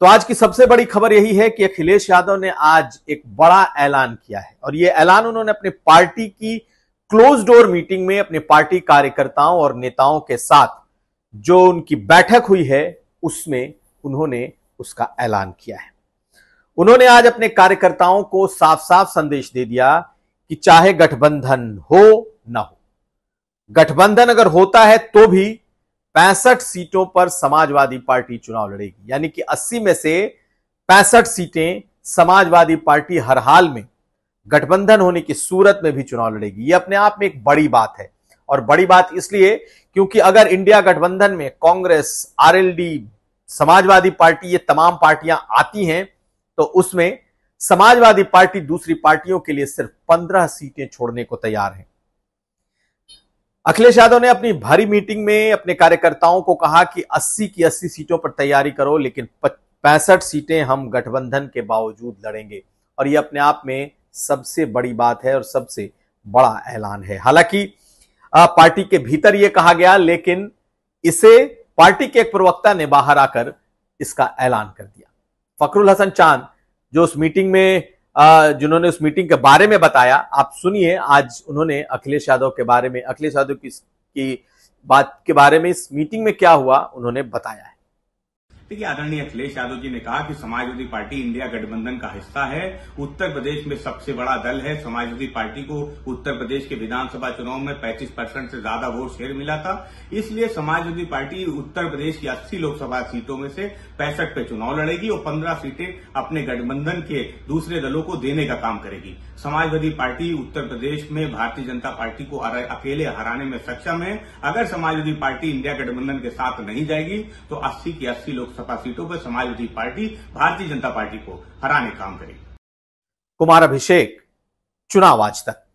तो आज की सबसे बड़ी खबर यही है कि अखिलेश यादव ने आज एक बड़ा ऐलान किया है और ये ऐलान उन्होंने अपने पार्टी की क्लोज डोर मीटिंग में अपने पार्टी कार्यकर्ताओं और नेताओं के साथ जो उनकी बैठक हुई है उसमें उन्होंने उसका ऐलान किया है उन्होंने आज अपने कार्यकर्ताओं को साफ साफ संदेश दे दिया कि चाहे गठबंधन हो ना हो गठबंधन अगर होता है तो भी पैंसठ सीटों पर समाजवादी पार्टी चुनाव लड़ेगी यानी कि 80 में से पैंसठ सीटें समाजवादी पार्टी हर हाल में गठबंधन होने की सूरत में भी चुनाव लड़ेगी यह अपने आप में एक बड़ी बात है और बड़ी बात इसलिए क्योंकि अगर इंडिया गठबंधन में कांग्रेस आरएलडी समाजवादी पार्टी ये तमाम पार्टियां आती हैं तो उसमें समाजवादी पार्टी दूसरी पार्टियों के लिए सिर्फ पंद्रह सीटें छोड़ने को तैयार है अखिलेश यादव ने अपनी भारी मीटिंग में अपने कार्यकर्ताओं को कहा कि 80 की 80 सीटों पर तैयारी करो लेकिन पैंसठ सीटें हम गठबंधन के बावजूद लड़ेंगे और ये अपने आप में सबसे बड़ी बात है और सबसे बड़ा ऐलान है हालांकि पार्टी के भीतर ये कहा गया लेकिन इसे पार्टी के एक प्रवक्ता ने बाहर आकर इसका ऐलान कर दिया फकरुल हसन चांद जो उस मीटिंग में जिन्होंने उस मीटिंग के बारे में बताया आप सुनिए आज उन्होंने अखिलेश यादव के बारे में अखिलेश यादव की, की बात के बारे में इस मीटिंग में क्या हुआ उन्होंने बताया है देखिए आदरणीय अखिलेश यादव जी ने कहा कि समाजवादी पार्टी इंडिया गठबंधन का हिस्सा है उत्तर प्रदेश में सबसे बड़ा दल है समाजवादी पार्टी को उत्तर प्रदेश के विधानसभा चुनाव में 35 परसेंट से ज्यादा वोट शेयर मिला था इसलिए समाजवादी पार्टी उत्तर प्रदेश की अस्सी लोकसभा सीटों में से पैंसठ पे चुनाव लड़ेगी और पन्द्रह सीटें अपने गठबंधन के दूसरे दलों को देने का काम करेगी समाजवादी पार्टी उत्तर प्रदेश में भारतीय जनता पार्टी को अकेले हराने में सक्षम है अगर समाजवादी पार्टी इंडिया गठबंधन के साथ नहीं जाएगी तो अस्सी की अस्सी लोकसभा लोकसभा सीटों पर समाजवादी पार्टी भारतीय जनता पार्टी को हराने काम करेगी कुमार अभिषेक चुनाव आज तक